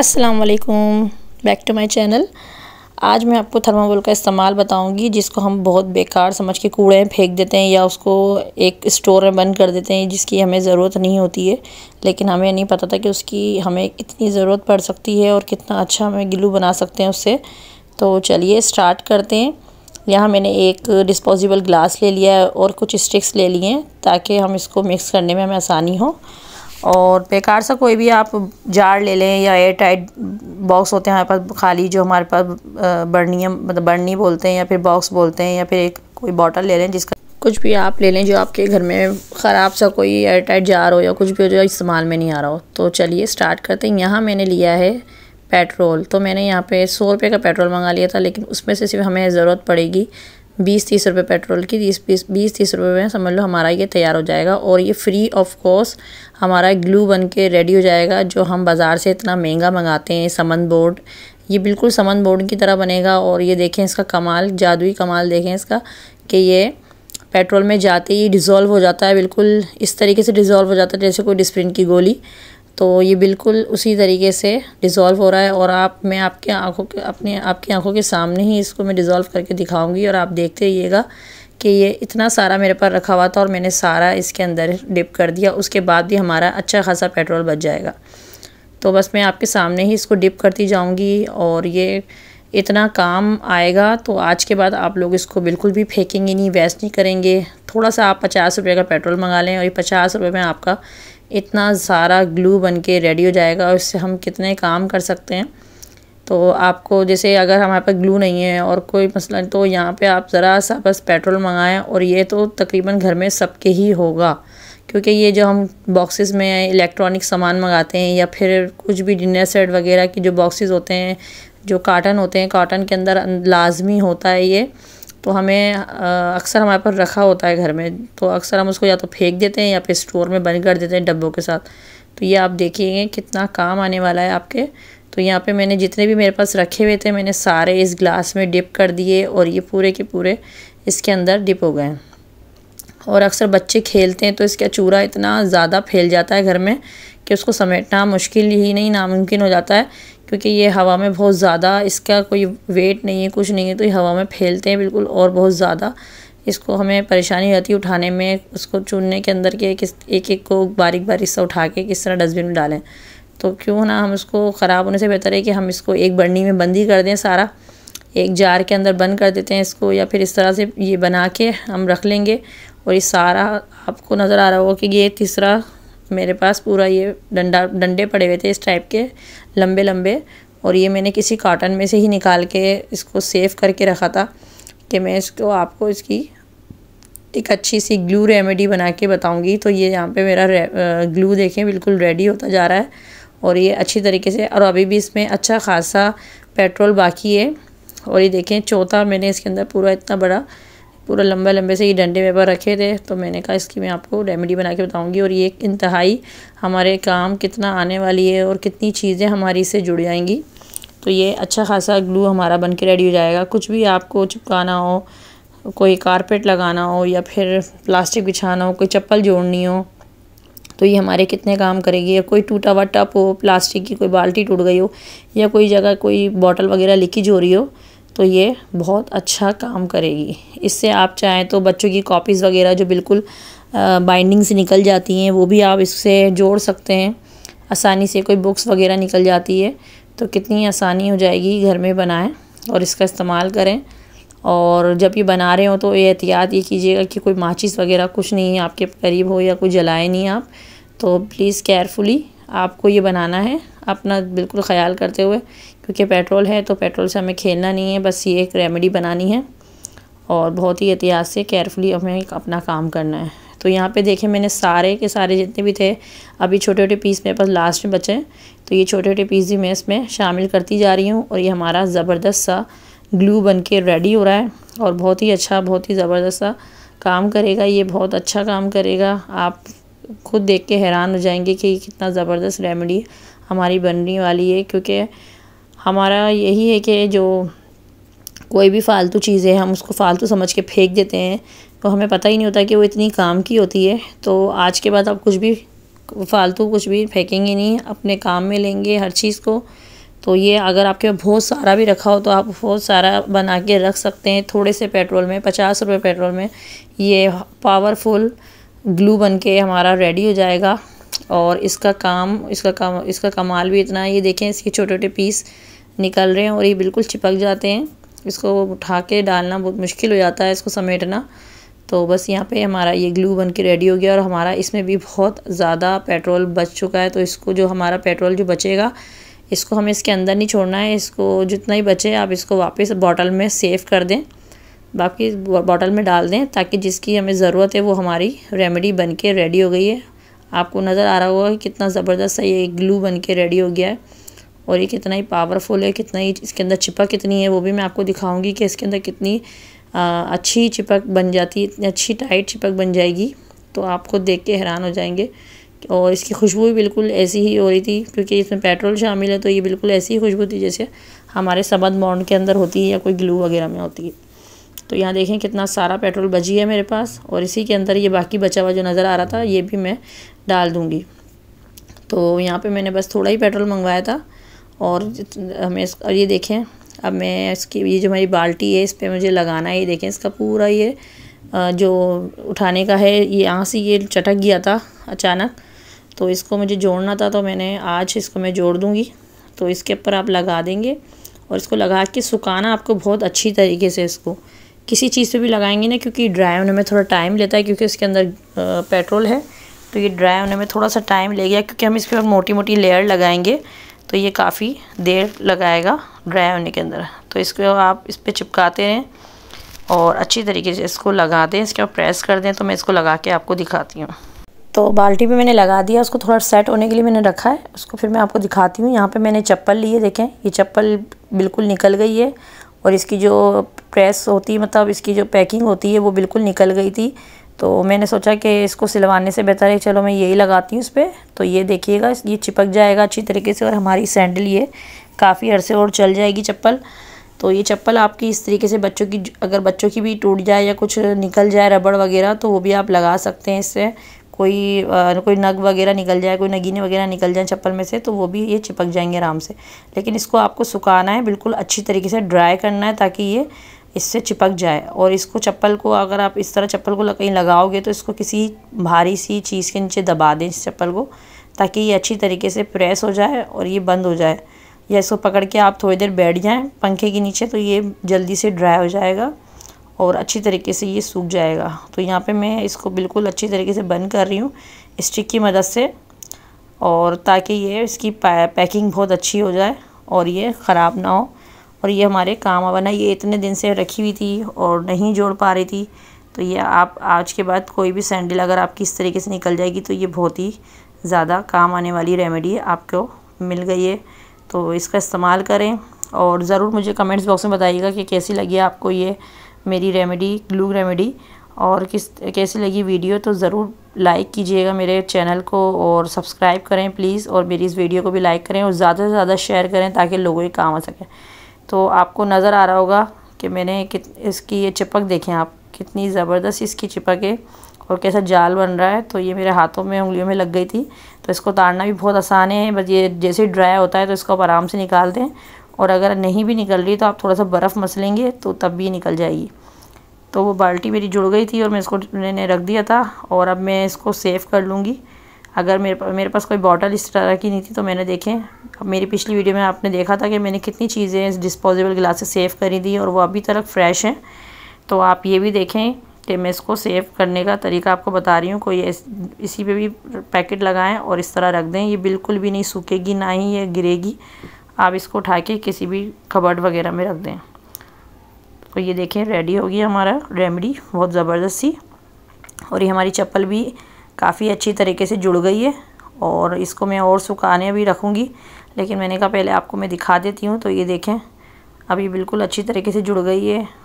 अस्सलाम वालेकुम back to my channel आज मैं आपको थर्माबोल का इस्तेमाल बताऊंगी जिसको हम बहुत बेकार समझ के कूड़े में फेंक देते हैं या उसको एक स्टोर में बंद कर देते हैं जिसकी हमें ज़रूरत नहीं होती है लेकिन हमें नहीं पता था कि उसकी हमें इतनी ज़रूरत पड़ सकती है और कितना अच्छा हमें गिल्लू बना सकते हैं उससे तो चलिए स्टार्ट करते हैं यहाँ मैंने एक डिस्पोजिबल ग्लास ले लिया है और कुछ स्टिक्स ले लिए हैं ताकि हम इसको मिक्स करने में हमें आसानी हो और बेकार सा कोई भी आप जार ले लें या एयर टाइट बॉक्स होते हैं हमारे पास खाली जो हमारे पास बर्नी मतलब बर्नी बोलते हैं या फिर बॉक्स बोलते हैं या फिर एक कोई बॉटल ले लें जिसका कुछ भी आप ले लें जो आपके घर में ख़राब सा कोई एयर टाइट जार हो या कुछ भी हो जो इस्तेमाल में नहीं आ रहा हो तो चलिए स्टार्ट करते हैं यहाँ मैंने लिया है पेट्रोल तो मैंने यहाँ पे सौ रुपये का पेट्रोल मंगा लिया था लेकिन उसमें से सिर्फ हमें ज़रूरत पड़ेगी बीस तीस रुपये पेट्रोल की बीस बीस बीस तीस रुपये में समझ लो हमारा ये तैयार हो जाएगा और ये फ्री ऑफ कोर्स हमारा ग्लू बन के रेडी हो जाएगा जो हम बाज़ार से इतना महंगा मंगाते हैं समन बोर्ड ये बिल्कुल समन बोर्ड की तरह बनेगा और ये देखें इसका कमाल जादुई कमाल देखें इसका कि ये पेट्रोल में जाते ही डिज़ोल्व हो जाता है बिल्कुल इस तरीके से डिज़ोल्व हो जाता है जैसे कोई डिस्प्रिन की गोली तो ये बिल्कुल उसी तरीके से डिज़ोल्व हो रहा है और आप मैं आपके आंखों के अपने आपकी आंखों के सामने ही इसको मैं डिज़ोल्व करके दिखाऊंगी और आप देखते रहिएगा कि ये इतना सारा मेरे पर रखा हुआ था और मैंने सारा इसके अंदर डिप कर दिया उसके बाद भी हमारा अच्छा खासा पेट्रोल बच जाएगा तो बस मैं आपके सामने ही इसको डिप करती जाऊँगी और ये इतना काम आएगा तो आज के बाद आप लोग इसको बिल्कुल भी फेंकेंगे नहीं वेस्ट नहीं करेंगे थोड़ा सा आप पचास रुपये का पेट्रोल मंगा लें और ये पचास रुपये में आपका इतना सारा ग्लू बन के रेडी हो जाएगा और इससे हम कितने काम कर सकते हैं तो आपको जैसे अगर हमारे पास ग्लू नहीं है और कोई मसला तो यहाँ पे आप ज़रा सा बस पेट्रोल मंगाएं और ये तो तकरीबन घर में सबके ही होगा क्योंकि ये जो हम बॉक्सेस में इलेक्ट्रॉनिक सामान मंगाते हैं या फिर कुछ भी डिनर सेट वगैरह की जो बॉक्सेस होते हैं जो काटन होते हैं काटन के अंदर अं-, लाजमी होता है ये तो हमें अक्सर हमारे पास रखा होता है घर में तो अक्सर हम उसको या तो फेंक देते हैं या फिर स्टोर में बंद कर देते हैं डब्बों के साथ तो ये आप देखिए कितना काम आने वाला है आपके तो यहाँ पे मैंने जितने भी मेरे पास रखे हुए थे मैंने सारे इस ग्लास में डिप कर दिए और ये पूरे के पूरे इसके अंदर डिप हो गए और अक्सर बच्चे खेलते हैं तो इसका चूरा इतना ज़्यादा फैल जाता है घर में कि उसको समेटना मुश्किल ही नहीं नामुमकिन हो जाता है क्योंकि ये हवा में बहुत ज़्यादा इसका कोई वेट नहीं है कुछ नहीं है तो ये हवा में फैलते हैं बिल्कुल और बहुत ज़्यादा इसको हमें परेशानी होती है उठाने में उसको चुनने के अंदर के किस एक एक को बारीक बारीक से उठा के किस तरह डस्टबिन में डालें तो क्यों ना हम उसको ख़राब होने से बेहतर है कि हम इसको एक बर्नी में बंद ही कर दें सारा एक जार के अंदर बंद कर देते हैं इसको या फिर इस तरह से ये बना के हम रख लेंगे और ये सारा आपको नज़र आ रहा होगा कि ये तीसरा मेरे पास पूरा ये डंडा डंडे पड़े हुए थे इस टाइप के लंबे लंबे और ये मैंने किसी काटन में से ही निकाल के इसको सेव करके रखा था कि मैं इसको आपको इसकी एक अच्छी सी ग्लू रेमेडी बना के बताऊंगी तो ये यहाँ पे मेरा ग्लू देखें बिल्कुल रेडी होता जा रहा है और ये अच्छी तरीके से और अभी भी इसमें अच्छा खासा पेट्रोल बाकी है और ये देखें चौथा मैंने इसके अंदर पूरा इतना बड़ा पूरा लंबे लंबे से ये डंडे पेपर रखे थे तो मैंने कहा इसकी मैं आपको रेमेडी बना के बताऊँगी और ये इंतहाई हमारे काम कितना आने वाली है और कितनी चीज़ें हमारी इससे जुड़ जाएंगी तो ये अच्छा खासा ग्लू हमारा बन के रेडी हो जाएगा कुछ भी आपको चिपकाना हो कोई कारपेट लगाना हो या फिर प्लास्टिक बिछाना हो कोई चप्पल जोड़नी हो तो ये हमारे कितने काम करेगी या कोई टूटा हुआ टप हो प्लास्टिक की कोई बाल्टी टूट गई हो या कोई जगह कोई बॉटल वगैरह लीकेज हो रही हो तो ये बहुत अच्छा काम करेगी इससे आप चाहें तो बच्चों की कॉपीज़ वगैरह जो बिल्कुल बाइंडिंग से निकल जाती हैं वो भी आप इससे जोड़ सकते हैं आसानी से कोई बुक्स वगैरह निकल जाती है तो कितनी आसानी हो जाएगी घर में बनाएं और इसका इस्तेमाल करें और जब ये बना रहे हो तो ये एहतियात ये कीजिएगा कि कोई माचिस वगैरह कुछ नहीं आपके करीब हो या कुछ जलाए नहीं आप तो प्लीज़ केयरफुली आपको ये बनाना है अपना बिल्कुल ख्याल करते हुए क्योंकि पेट्रोल है तो पेट्रोल से हमें खेलना नहीं है बस ये एक रेमेडी बनानी है और बहुत ही एहतियात से केयरफुली हमें अपना काम करना है तो यहाँ पे देखें मैंने सारे के सारे जितने भी थे अभी छोटे छोटे पीस मेरे पास लास्ट में बचे हैं तो ये छोटे छोटे पीस भी मैं इसमें शामिल करती जा रही हूँ और ये हमारा ज़बरदस्त सा ग्लू बन के रेडी हो रहा है और बहुत ही अच्छा बहुत ही ज़बरदस्त सा काम करेगा ये बहुत अच्छा काम करेगा आप खुद देख के हैरान हो जाएंगे कि कितना ज़बरदस्त रेमेडी हमारी बनने वाली है क्योंकि हमारा यही है कि जो कोई भी फालतू चीज़ है हम उसको फालतू समझ के फेंक देते हैं तो हमें पता ही नहीं होता कि वो इतनी काम की होती है तो आज के बाद आप कुछ भी फालतू कुछ भी फेंकेंगे नहीं अपने काम में लेंगे हर चीज़ को तो ये अगर आपके बहुत सारा भी रखा हो तो आप बहुत सारा बना के रख सकते हैं थोड़े से पेट्रोल में पचास रुपये पेट्रोल में ये पावरफुल ग्लू बन के हमारा रेडी हो जाएगा और इसका काम इसका काम इसका कमाल भी इतना है ये देखें इसके छोटे छोटे पीस निकल रहे हैं और ये बिल्कुल चिपक जाते हैं इसको उठा के डालना बहुत मुश्किल हो जाता है इसको समेटना तो बस यहाँ पे हमारा ये ग्लू बन के रेडी हो गया और हमारा इसमें भी बहुत ज़्यादा पेट्रोल बच चुका है तो इसको जो हमारा पेट्रोल जो बचेगा इसको हमें इसके अंदर नहीं छोड़ना है इसको जितना ही बचे आप इसको वापस बॉटल में सेव कर दें बाकी बॉटल में डाल दें ताकि जिसकी हमें ज़रूरत है वो हमारी रेमेडी बन के रेडी हो गई है आपको नज़र आ रहा होगा कि कितना ज़बरदस्त है ये ग्लू बन के रेडी हो गया है और ये कितना ही पावरफुल है कितना ही इसके अंदर चिपक कितनी है वो भी मैं आपको दिखाऊंगी कि इसके अंदर कितनी आ, अच्छी चिपक बन जाती है इतनी अच्छी टाइट चिपक बन जाएगी तो आप खुद देख के हैरान हो जाएंगे और इसकी खुशबू भी बिल्कुल ऐसी ही हो रही थी क्योंकि इसमें पेट्रोल शामिल है तो ये बिल्कुल ऐसी ही खुशबू थी जैसे हमारे सबद मॉन्ड के अंदर होती है या कोई ग्लू वगैरह में होती है तो यहाँ देखें कितना सारा पेट्रोल बची है मेरे पास और इसी के अंदर ये बाकी बचा हुआ जो नज़र आ रहा था ये भी मैं डाल दूँगी तो यहाँ पे मैंने बस थोड़ा ही पेट्रोल मंगवाया था और हमें इस और ये देखें अब मैं इसकी ये जो हमारी बाल्टी है इस पर मुझे लगाना है ये देखें इसका पूरा ये जो उठाने का है ये यहाँ से ये चटक गया था अचानक तो इसको मुझे जोड़ना था तो मैंने आज इसको मैं जोड़ दूँगी तो इसके ऊपर आप लगा देंगे और इसको लगा के सुखाना आपको बहुत अच्छी तरीके से इसको किसी चीज़ पे भी लगाएंगे ना क्योंकि ड्राई होने में थोड़ा टाइम लेता है क्योंकि इसके अंदर पेट्रोल है तो ये ड्राई होने में थोड़ा सा टाइम ले गया क्योंकि हम इसके ऊपर मोटी मोटी लेयर लगाएंगे तो ये काफ़ी देर लगाएगा ड्राई होने के अंदर तो इसको आप इस पर चिपकाते रहें और अच्छी तरीके से इसको लगा दें इसके ऊपर प्रेस कर दें तो मैं इसको लगा के आपको दिखाती हूँ तो बाल्टी पे मैंने लगा दिया उसको थोड़ा सेट होने के लिए मैंने रखा है उसको फिर मैं आपको दिखाती हूँ यहाँ पे मैंने चप्पल ली है देखें ये चप्पल बिल्कुल निकल गई है और इसकी जो प्रेस होती मतलब इसकी जो पैकिंग होती है वो बिल्कुल निकल गई थी तो मैंने सोचा कि इसको सिलवाने से बेहतर है चलो मैं यही लगाती हूँ इस पर तो ये देखिएगा ये चिपक जाएगा अच्छी तरीके से और हमारी सैंडल ये काफ़ी अरसे और चल जाएगी चप्पल तो ये चप्पल आपकी इस तरीके से बच्चों की अगर बच्चों की भी टूट जाए या कुछ निकल जाए रबड़ वगैरह तो वो भी आप लगा सकते हैं इससे कोई आ, कोई नग वगैरह निकल जाए कोई नगीने वगैरह निकल जाए चप्पल में से तो वो भी ये चिपक जाएंगे आराम से लेकिन इसको आपको सुखाना है बिल्कुल अच्छी तरीके से ड्राई करना है ताकि ये इससे चिपक जाए और इसको चप्पल को अगर आप इस तरह चप्पल को कहीं लगाओगे तो इसको किसी भारी सी चीज़ के नीचे दबा दें इस चप्पल को ताकि ये अच्छी तरीके से प्रेस हो जाए और ये बंद हो जाए या इसको पकड़ के आप थोड़ी देर बैठ जाएँ पंखे के नीचे तो ये जल्दी से ड्राई हो जाएगा और अच्छी तरीके से ये सूख जाएगा तो यहाँ पे मैं इसको बिल्कुल अच्छी तरीके से बंद कर रही हूँ स्टिक की मदद से और ताकि ये इसकी पैकिंग बहुत अच्छी हो जाए और ये ख़राब ना हो और ये हमारे काम आवाना ये इतने दिन से रखी हुई थी और नहीं जोड़ पा रही थी तो ये आप आज के बाद कोई भी सैंडल अगर आपकी इस तरीके से निकल जाएगी तो ये बहुत ही ज़्यादा काम आने वाली रेमेडी आपको मिल गई है तो इसका इस्तेमाल करें और ज़रूर मुझे कमेंट्स बॉक्स में बताइएगा कि कैसी लगी आपको ये मेरी रेमेडी ग्लू रेमेडी और किस कैसी लगी वीडियो तो ज़रूर लाइक कीजिएगा मेरे चैनल को और सब्सक्राइब करें प्लीज़ और मेरी इस वीडियो को भी लाइक करें और ज़्यादा से ज़्यादा शेयर करें ताकि लोगों के काम आ सकें तो आपको नज़र आ रहा होगा कि मैंने कित इसकी ये चिपक देखें आप कितनी ज़बरदस्त इसकी चिपक है और कैसा जाल बन रहा है तो ये मेरे हाथों में उंगलियों में लग गई थी तो इसको उतारना भी बहुत आसान है बस ये जैसे ड्राई होता है तो इसको आप आराम से निकाल दें और अगर नहीं भी निकल रही तो आप थोड़ा सा बर्फ़ मसलेंगे तो तब भी निकल जाएगी तो वो बाल्टी मेरी जुड़ गई थी और मैं इसको मैंने रख दिया था और अब मैं इसको सेव कर लूँगी अगर मेरे मेरे पास कोई बॉटल इस तरह की नहीं थी तो मैंने देखें अब मेरी पिछली वीडियो में आपने देखा था कि मैंने कितनी चीज़ें इस डिस्पोजेबल गिलासेस सेव करी थी और वो अभी तक फ्रेश हैं तो आप ये भी देखें कि मैं इसको सेव करने का तरीका आपको बता रही हूँ कोई इस, इसी पे भी पैकेट लगाएं और इस तरह रख दें ये बिल्कुल भी नहीं सूखेगी ना ही ये गिरेगी आप इसको उठा के किसी भी कबर्ड वगैरह में रख दें तो ये देखें रेडी होगी हमारा रेमडी बहुत ज़बरदस्त सी और ये हमारी चप्पल भी काफ़ी अच्छी तरीके से जुड़ गई है और इसको मैं और सुखाने भी रखूँगी लेकिन मैंने कहा पहले आपको मैं दिखा देती हूँ तो ये देखें अभी बिल्कुल अच्छी तरीके से जुड़ गई है